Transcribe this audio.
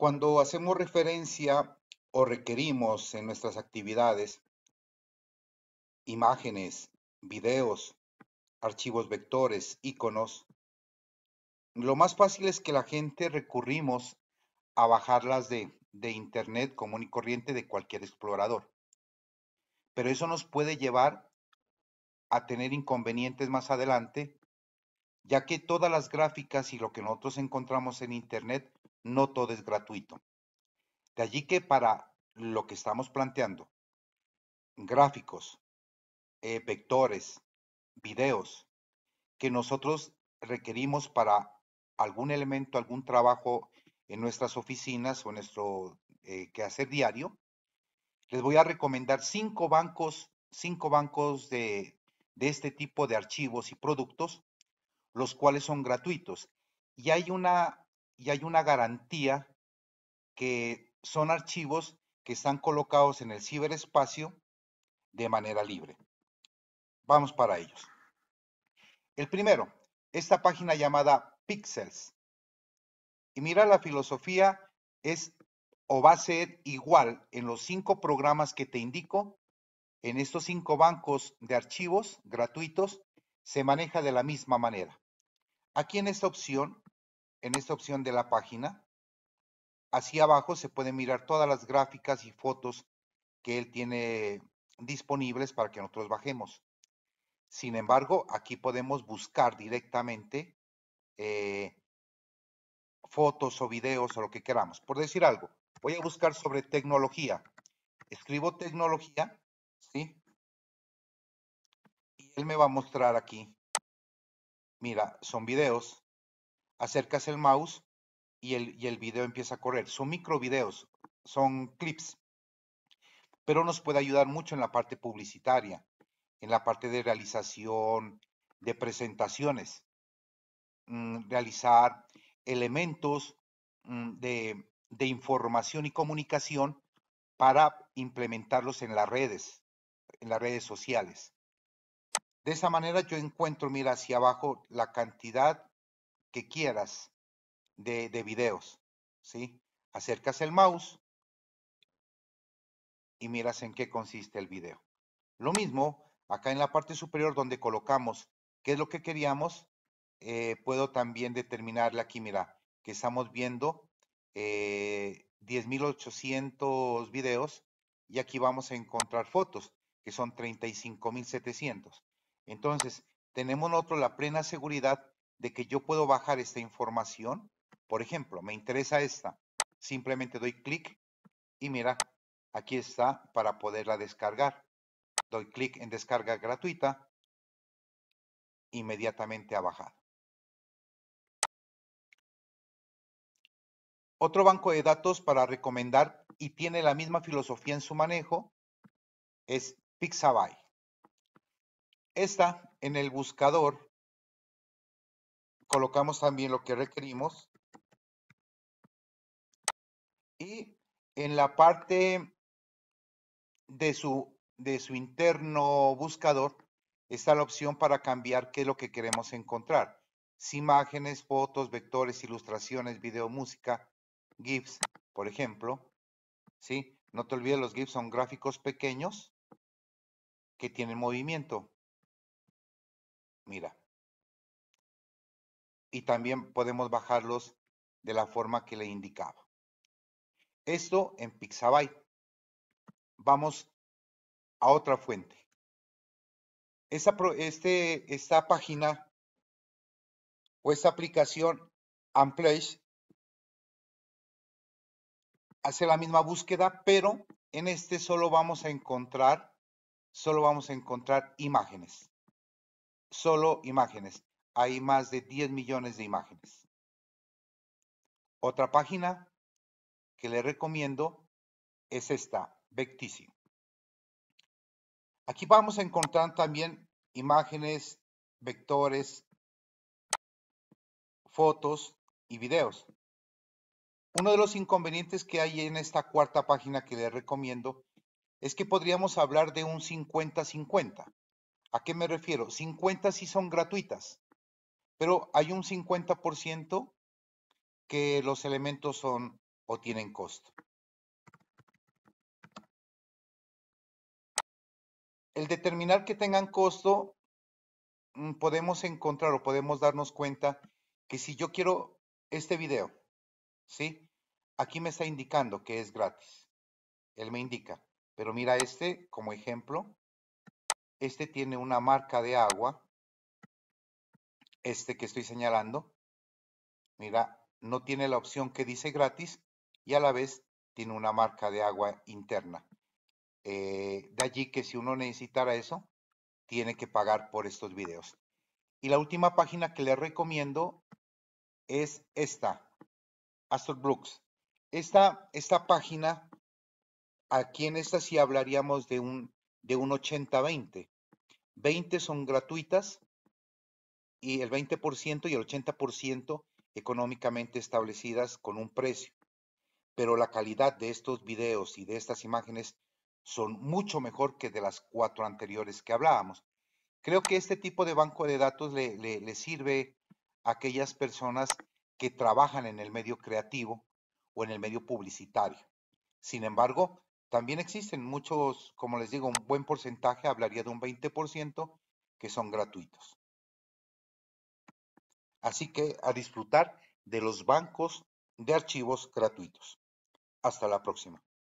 Cuando hacemos referencia o requerimos en nuestras actividades imágenes, videos, archivos vectores, iconos, lo más fácil es que la gente recurrimos a bajarlas de, de internet común y corriente de cualquier explorador. Pero eso nos puede llevar a tener inconvenientes más adelante ya que todas las gráficas y lo que nosotros encontramos en Internet, no todo es gratuito. De allí que para lo que estamos planteando, gráficos, eh, vectores, videos, que nosotros requerimos para algún elemento, algún trabajo en nuestras oficinas o nuestro eh, quehacer diario, les voy a recomendar cinco bancos, cinco bancos de este tipo de archivos y productos los cuales son gratuitos. Y hay una, y hay una garantía que son archivos que están colocados en el ciberespacio de manera libre. Vamos para ellos. El primero, esta página llamada Pixels. Y mira, la filosofía es o va a ser igual en los cinco programas que te indico, en estos cinco bancos de archivos gratuitos se maneja de la misma manera. Aquí en esta opción, en esta opción de la página, hacia abajo se pueden mirar todas las gráficas y fotos que él tiene disponibles para que nosotros bajemos. Sin embargo, aquí podemos buscar directamente eh, fotos o videos o lo que queramos. Por decir algo, voy a buscar sobre tecnología. Escribo tecnología, ¿sí? él me va a mostrar aquí. Mira, son videos. Acercas el mouse y el, y video empieza a correr. Son microvideos, son clips. Pero nos puede ayudar mucho en la parte publicitaria, en la parte de realización, de presentaciones. Mm, realizar elementos mm, de, de información y comunicación para implementarlos en las redes, en las redes sociales. De esa manera yo encuentro, mira, hacia abajo la cantidad que quieras de, videos, ¿sí? Acercas el mouse y miras en qué consiste el video. Lo mismo, acá en la parte superior donde colocamos qué es lo que queríamos, eh, puedo también determinarle aquí, mira, que estamos viendo 10.800 eh, videos y aquí vamos a encontrar fotos, que son 35.700. Entonces, tenemos nosotros la plena seguridad de que yo puedo bajar esta información. Por ejemplo, me interesa esta. Simplemente doy clic y mira, aquí está para poderla descargar. Doy clic en descarga gratuita. Inmediatamente ha bajado. Otro banco de datos para recomendar y tiene la misma filosofía en su manejo es Pixabay. Esta, en el buscador, colocamos también lo que requerimos. Y en la parte de su, interno buscador está la opción para cambiar qué es lo que queremos encontrar. imágenes, fotos, vectores, ilustraciones, video, música, GIFs, por ejemplo. ¿sí? No te olvides, los GIFs son gráficos pequeños que tienen movimiento. Mira. Y también podemos bajarlos de la forma que le indicaba. Esto en Pixabay. Vamos a otra fuente. Este, esta, página o esta aplicación place. hace la misma búsqueda, pero en este solo vamos a encontrar, solo vamos a encontrar imágenes solo imágenes. Hay más de 10 millones de imágenes. Otra página que le recomiendo es esta, Vectici. Aquí vamos a encontrar también imágenes, vectores, fotos y videos. Uno de los inconvenientes que hay en esta cuarta página que le recomiendo es que podríamos hablar de un 50-50. ¿A qué me refiero? 50 sí son gratuitas, pero hay un 50% que los elementos son o tienen costo. El determinar que tengan costo, mm, podemos encontrar o podemos darnos cuenta que si yo quiero este video, ¿sí? Aquí me está indicando que es gratis. Él me indica, pero mira este como ejemplo, este tiene una marca de agua. Este que estoy señalando. Mira, no tiene la opción que dice gratis y a la vez tiene una marca de agua interna. Eh, de allí que si uno necesitara eso, tiene que pagar por estos videos. Y la última página que les recomiendo es esta, Astor Brooks. Esta, esta página, aquí en esta sí hablaríamos de un de un 80-20. 20 son gratuitas y el 20% y el 80% económicamente establecidas con un precio. Pero la calidad de estos videos y de estas imágenes son mucho mejor que de las cuatro anteriores que hablábamos. Creo que este tipo de banco de datos le, le sirve a aquellas personas que trabajan en el medio creativo o en el medio publicitario. Sin embargo, también existen muchos, como les digo, un buen porcentaje, hablaría de un 20%, que son gratuitos. Así que a disfrutar de los bancos de archivos gratuitos. Hasta la próxima.